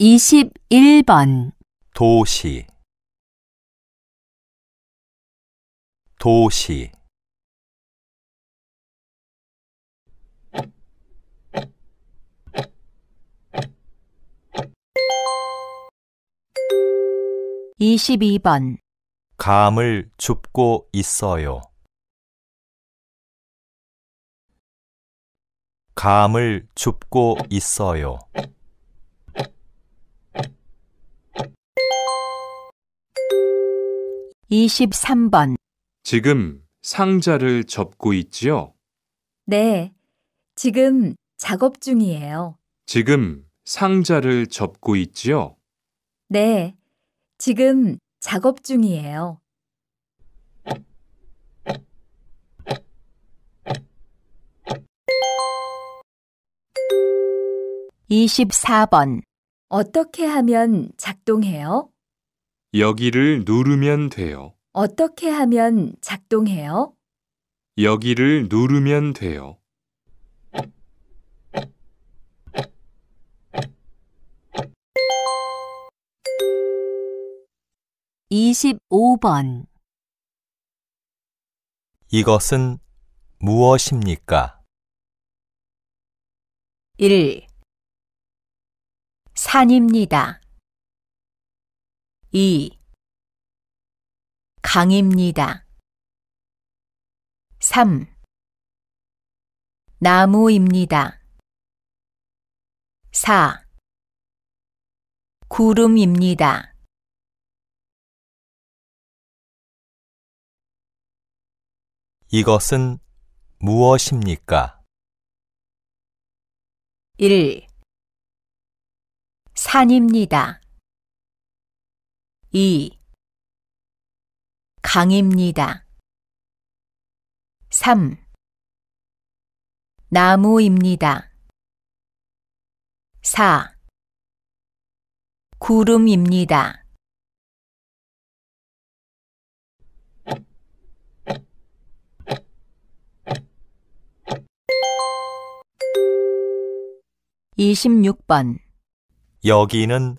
21번 도시 도시 이십번 감을 줍고 있어요. 감을 줍고 있어요. 23번. 지금 상자를 접고 있지요? 네, 지금 작업 중이에요. 지금 상자를 접고 있지요? 네, 지금 작업 중이에요. 24번. 어떻게 하면 작동해요? 여기를 누르면 돼요. 어떻게 하면 작동해요? 여기를 누르면 돼요. 이십번 이것은 무엇입니까? 일 산입니다. 2. 강입니다. 3. 나무입니다. 4. 구름입니다. '이것은 무엇입니까? 1. 산입니다. 2. 강입니다. 3. 나무입니다. 4. 구름입니다. 26번 여기는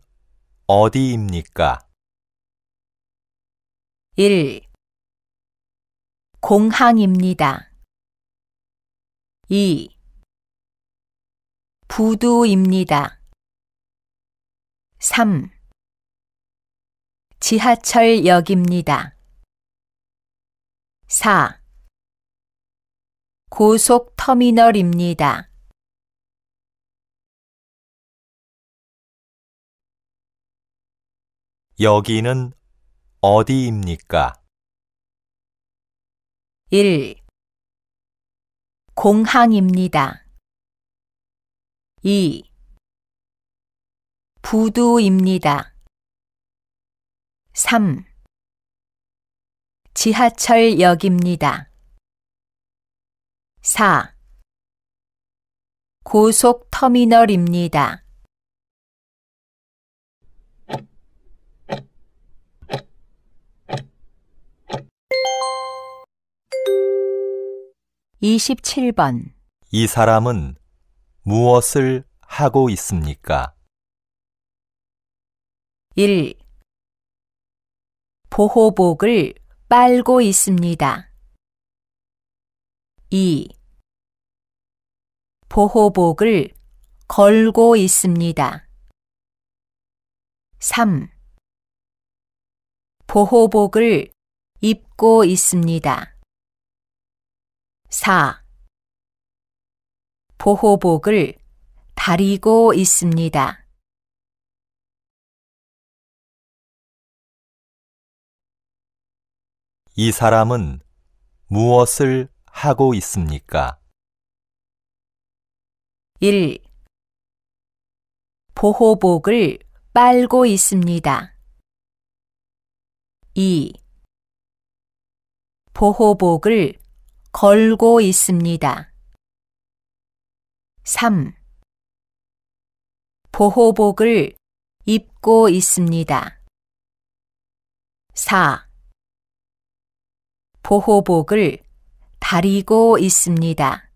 어디입니까? 1. 공항입니다. 2. 부두입니다. 3. 지하철역입니다. 4. 고속터미널입니다. '여기는 어디입니까? 1. 공항입니다. 2. 부두입니다. 3. 지하철역입니다. 4. 고속터미널입니다. 27번 이 사람은 무엇을 하고 있습니까? 1. 보호복을 빨고 있습니다. 2. 보호복을 걸고 있습니다. 3. 보호복을 입고 있습니다. 4. 보호복을 다리고 있습니다. '이 사람은 무엇을 하고 있습니까? 1. 보호복을 빨고 있습니다. 2. 보호복을 걸고 있습니다. 3. 보호복을 입고 있습니다. 4. 보호복을 다리고 있습니다.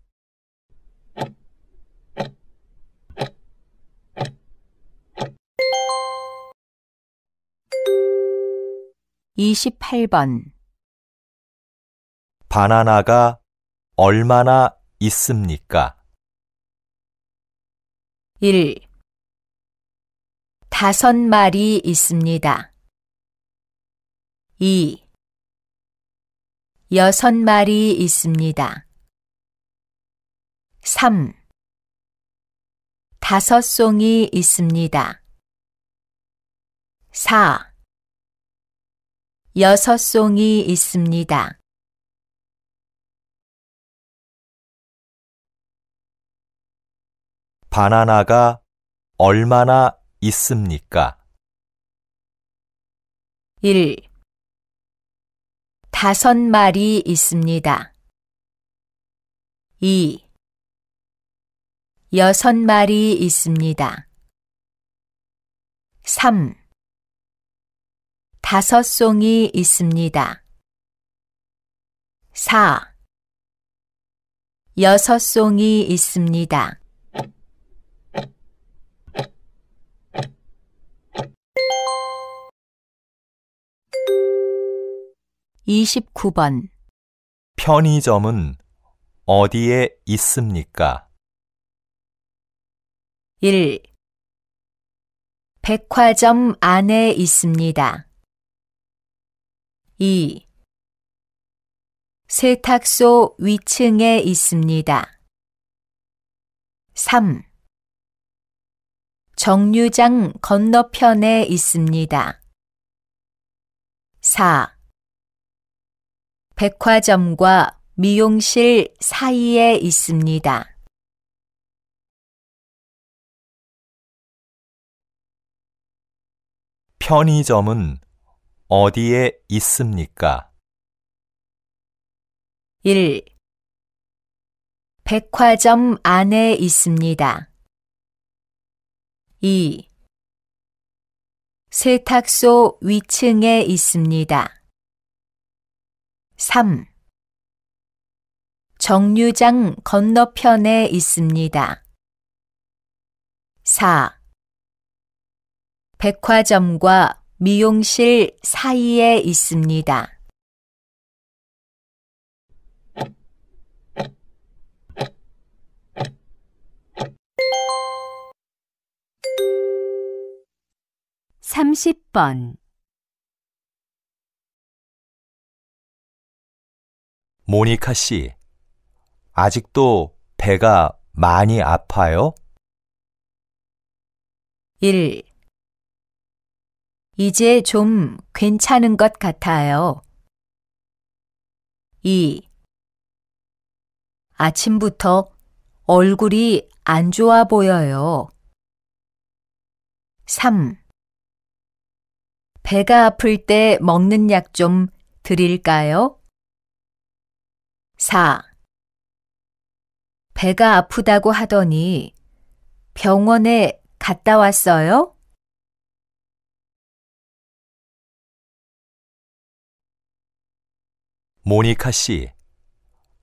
28번 바나나가 얼마나 있습니까? 1. 다섯 마리 있습니다. 2. 여섯 마리 있습니다. 3. 다섯 송이 있습니다. 4. 여섯 송이 있습니다. 바나나가 얼마나 있습니까? 1. 다섯 마리 있습니다. 2. 여섯 마리 있습니다. 3. 다섯 송이 있습니다. 4. 여섯 송이 있습니다. 29번 편의점은 어디에 있습니까? 1. 백화점 안에 있습니다. 2. 세탁소 위층에 있습니다. 3. 정류장 건너편에 있습니다. 4. 백화점과 미용실 사이에 있습니다. '편의점은 어디에 있습니까? 1. 백화점 안에 있습니다. 2. 세탁소 위층에 있습니다. 3. 정류장 건너편에 있습니다. 4. 백화점과 미용실 사이에 있습니다. 30번 모니카 씨, 아직도 배가 많이 아파요? 1. 이제 좀 괜찮은 것 같아요. 2. 아침부터 얼굴이 안 좋아 보여요. 3. 배가 아플 때 먹는 약 좀 드릴까요? 4. 배가 아프다고 하더니 병원에 갔다 왔어요? '모니카 씨,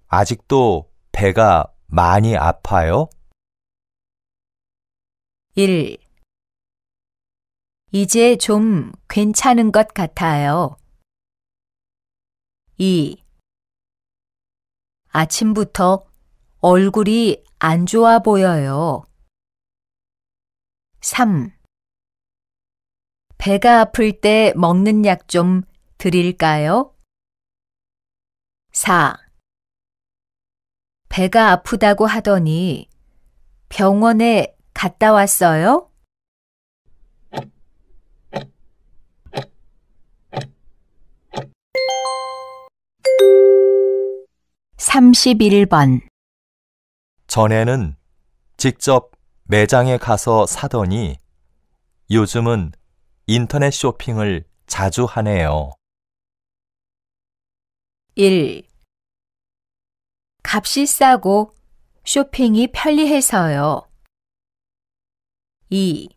아직도 배가 많이 아파요?' 1. 이제 좀 괜찮은 것 같아요. 2. 아침부터 얼굴이 안 좋아 보여요. 3. 배가 아플 때 먹는 약 좀 드릴까요? 4. 배가 아프다고 하더니 병원에 갔다 왔어요? 31번 전에는 직접 매장에 가서 사더니 요즘은 인터넷 쇼핑을 자주 하네요. 1. 값이 싸고 쇼핑이 편리해서요. 2.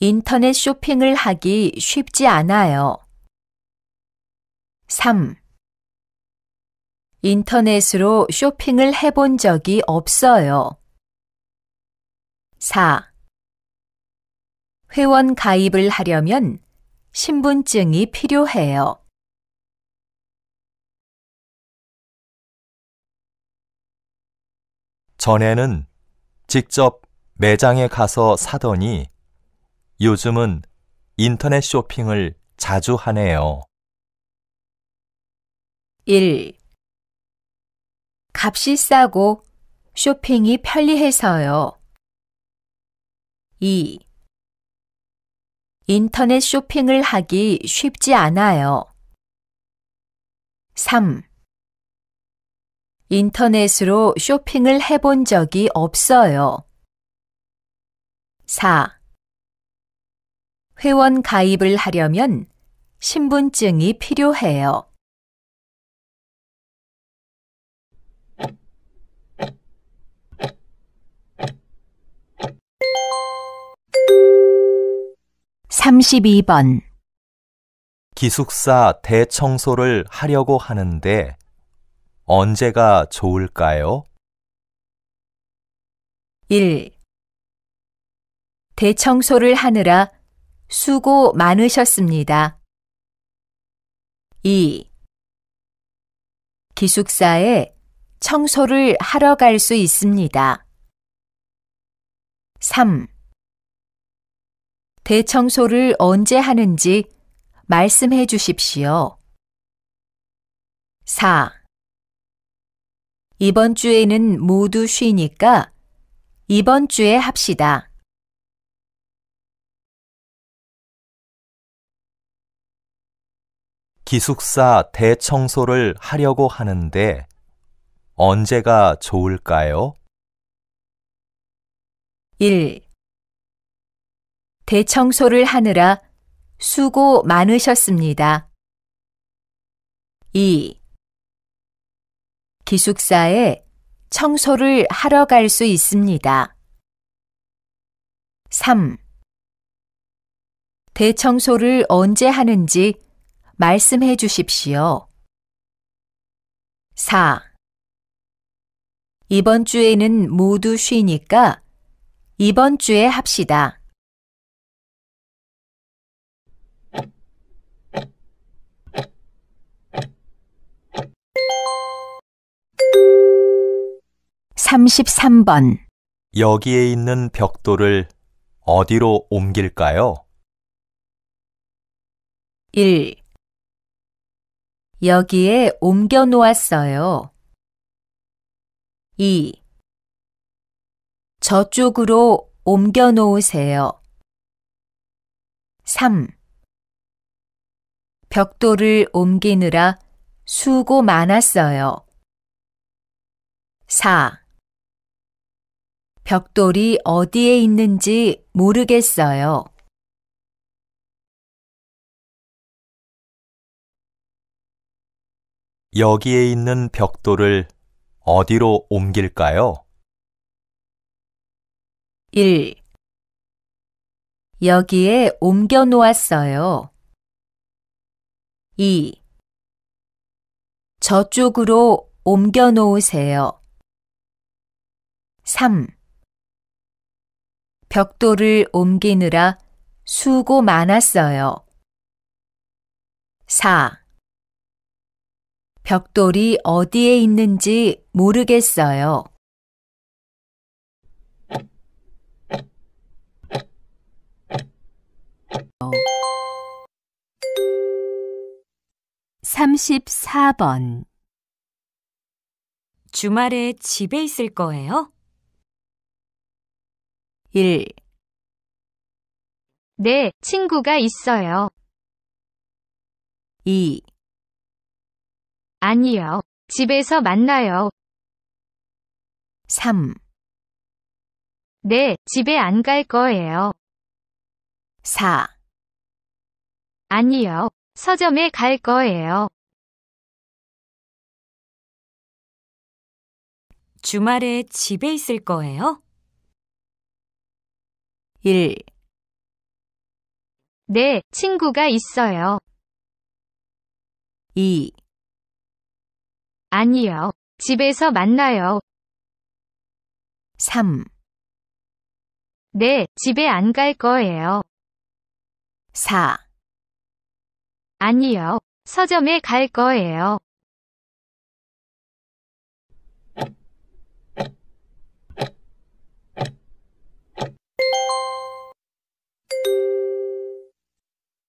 인터넷 쇼핑을 하기 쉽지 않아요. 3. 인터넷으로 쇼핑을 해본 적이 없어요. 4. 회원 가입을 하려면 신분증이 필요해요. 전에는 직접 매장에 가서 사더니 요즘은 인터넷 쇼핑을 자주 하네요. 1. 값이 싸고 쇼핑이 편리해서요. 2. 인터넷 쇼핑을 하기 쉽지 않아요. 3. 인터넷으로 쇼핑을 해본 적이 없어요. 4. 회원 가입을 하려면 신분증이 필요해요. 32번 기숙사 대청소를 하려고 하는데 언제가 좋을까요? 1. 대청소를 하느라 수고 많으셨습니다. 2. 기숙사에 청소를 하러 갈 수 있습니다. 3. 대청소를 언제 하는지 말씀해 주십시오. 4. 이번 주에는 모두 쉬니까 이번 주에 합시다. 기숙사 대청소를 하려고 하는데 언제가 좋을까요? 1. 대청소를 하느라 수고 많으셨습니다. 2. 기숙사에 청소를 하러 갈 수 있습니다. 3. 대청소를 언제 하는지 말씀해 주십시오. 4. 이번 주에는 모두 쉬니까 이번 주에 합시다. 삼십번 여기에 있는 벽돌을 어디로 옮길까요? 1. 여기에 옮겨 놓았어요. 2. 저쪽으로 옮겨 놓으세요. 3. 벽돌을 옮기느라 수고 많았어요. 4. 벽돌이 어디에 있는지 모르겠어요. '여기에 있는 벽돌을 어디로 옮길까요?' 1. 여기에 옮겨 놓았어요. 2. 저쪽으로 옮겨 놓으세요. 3. 벽돌을 옮기느라 수고 많았어요. 4. 벽돌이 어디에 있는지 모르겠어요. 34번 주말에 집에 있을 거예요? 1, 네, 친구가 있어요. 2, 아니요. 집에서 만나요. 3, 네, 집에 안 갈 거예요. 4. 아니요. 서점에 갈 거예요. 주말에 집에 있을 거예요? 1, 네, 친구가 있어요. 2, 아니요. 집에서 만나요. 3. 네, 집에 안 갈 거예요. 4. 아니요. 서점에 갈 거예요.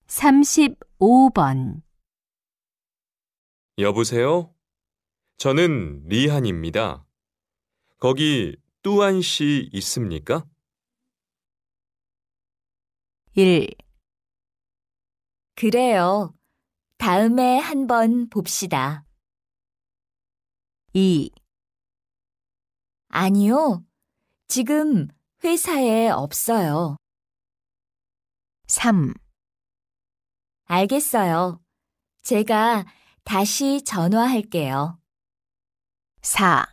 35번 여보세요? 저는 리한입니다. 거기 뚜안 씨 있습니까? 1. 그래요. 다음에 한번 봅시다. 2. 아니요. 지금 회사에 없어요. 3. 알겠어요. 제가 다시 전화할게요. 4.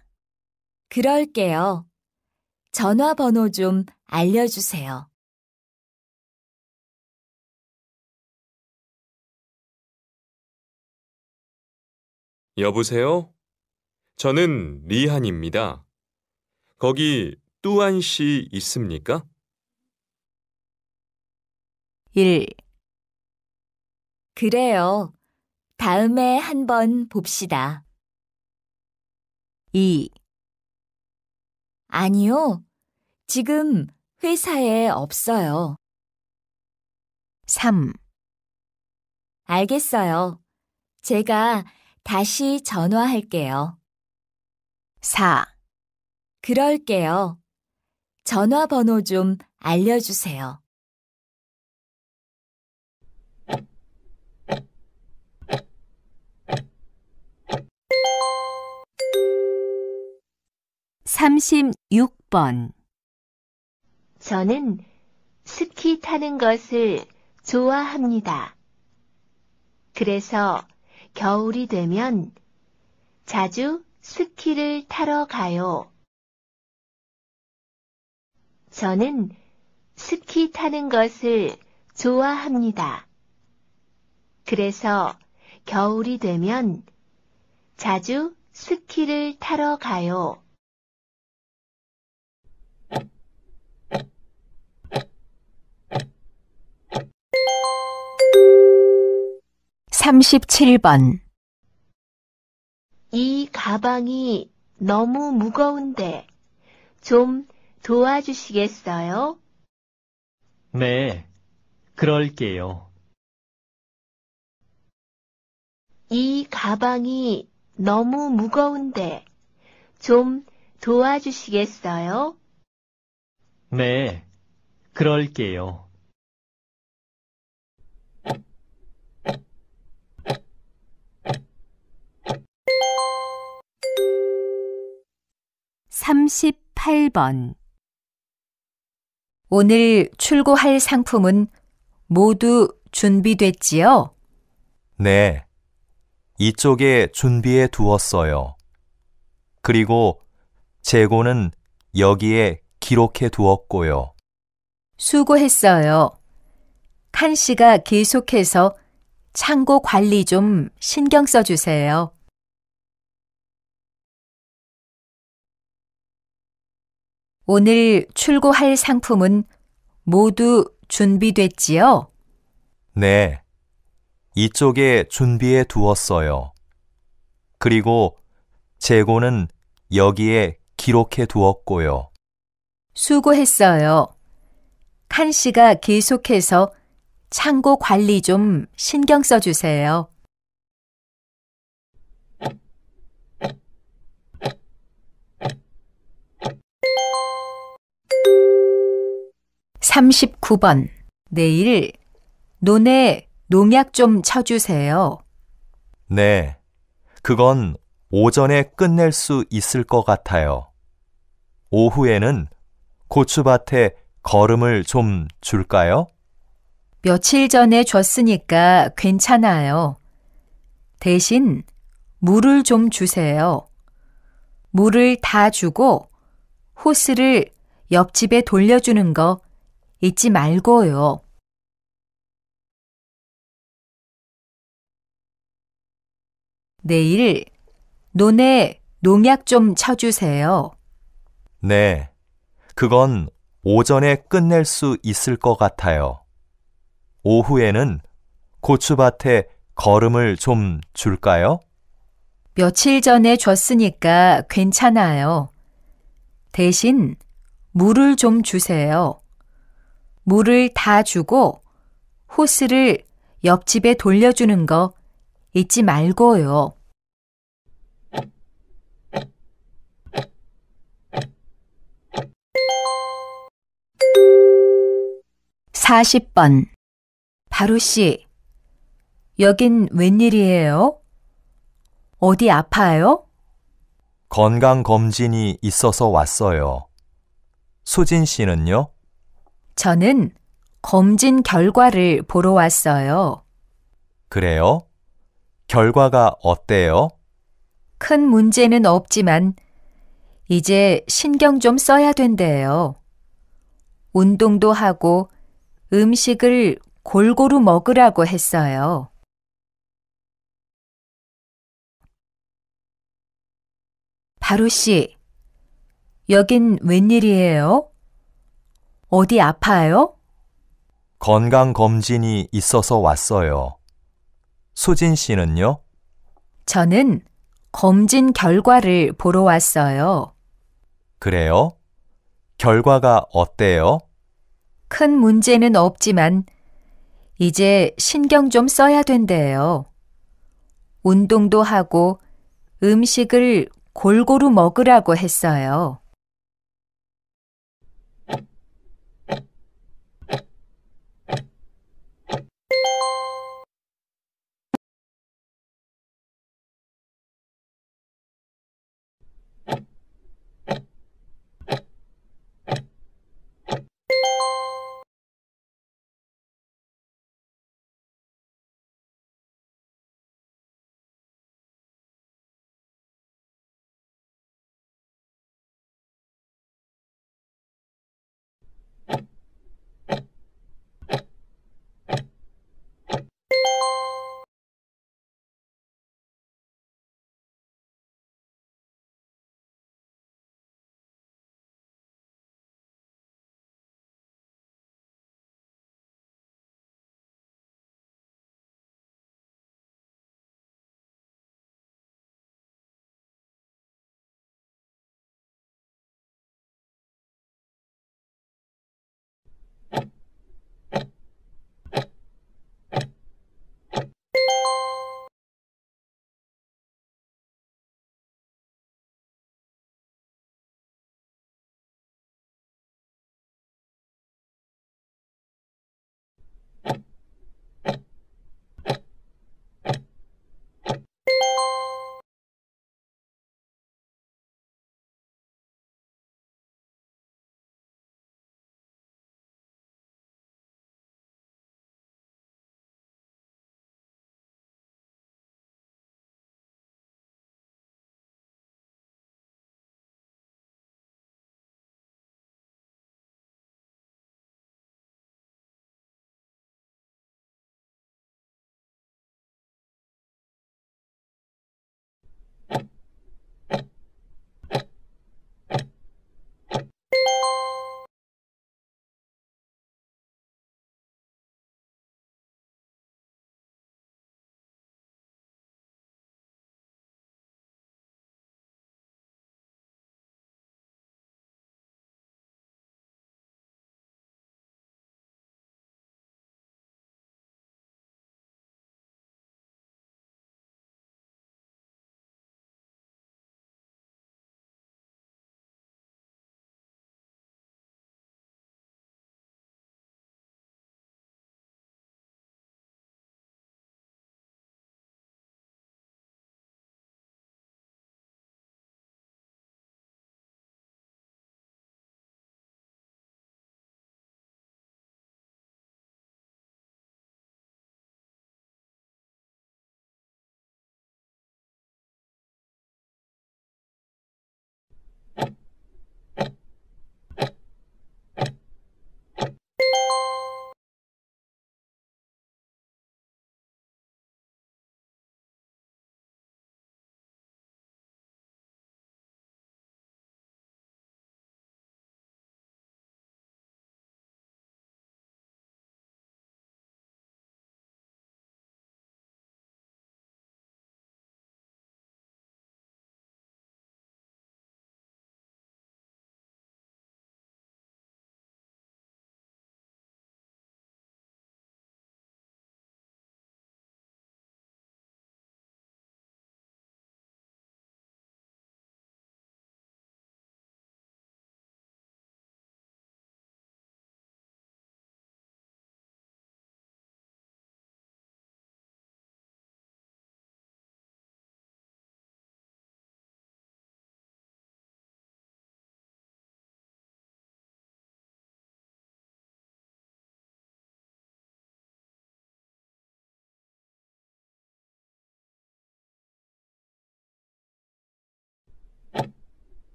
그럴게요. 전화번호 좀 알려주세요. 여보세요? 저는 리한입니다. 거기 뚜안 씨 있습니까? 1. 그래요. 다음에 한 번 봅시다. 2. 아니요. 지금 회사에 없어요. 3. 알겠어요. 제가 다시 전화할게요. 4. 그럴게요. 전화번호 좀 알려주세요. 3 6번 저는 스키 타는 것을 좋아합니다. 그래서 겨울이 되면 자주 스키를 타러 가요. 저는 스키 타는 것을 좋아합니다. 그래서 겨울이 되면 자주 스키를 타러 가요. 37번 이 가방이 너무 무거운데 좀 도와주시겠어요? 네, 그럴게요. 이 가방이 너무 무거운데 좀 도와주시겠어요? 네, 그럴게요. 38번 오늘 출고할 상품은 모두 준비됐지요? 네. 이쪽에 준비해 두었어요. 그리고 재고는 여기에 기록해 두었고요. 수고했어요. 칸 씨가 계속해서 창고 관리 좀 신경 써주세요. 오늘 출고할 상품은 모두 준비됐지요? 네. 이쪽에 준비해 두었어요. 그리고 재고는 여기에 기록해 두었고요. 수고했어요. 칸 씨가 계속해서 창고 관리 좀 신경 써주세요. 39번. 내일 논에 농약 좀 쳐주세요. 네. 그건 오전에 끝낼 수 있을 것 같아요. 오후에는 고추밭에 걸음을 좀 줄까요? 며칠 전에 줬으니까 괜찮아요. 대신 물을 좀 주세요. 물을 다 주고 호스를 옆집에 돌려주는 거 잊지 말고요. 내일 논에 농약 좀 쳐주세요. 네, 그건 오전에 끝낼 수 있을 것 같아요. 오후에는 고추밭에 걸음을 좀 줄까요? 며칠 전에 줬으니까 괜찮아요. 대신 물을 좀 주세요. 물을 다 주고 호스를 옆집에 돌려주는 거 잊지 말고요. 4 0번 바로 씨, 여긴 웬일이에요? 어디 아파요? 건강검진이 있어서 왔어요. 소진 씨는요? 저는 검진 결과를 보러 왔어요. 그래요? 결과가 어때요? 큰 문제는 없지만 이제 신경 좀 써야 된대요. 운동도 하고 음식을 골고루 먹으라고 했어요. 바로 씨, 여긴 웬일이에요? 어디 아파요? 건강검진이 있어서 왔어요. 수진 씨는요? 저는 검진 결과를 보러 왔어요. 그래요? 결과가 어때요? 큰 문제는 없지만 이제 신경 좀 써야 된대요. 운동도 하고 음식을 골고루 먹으라고 했어요.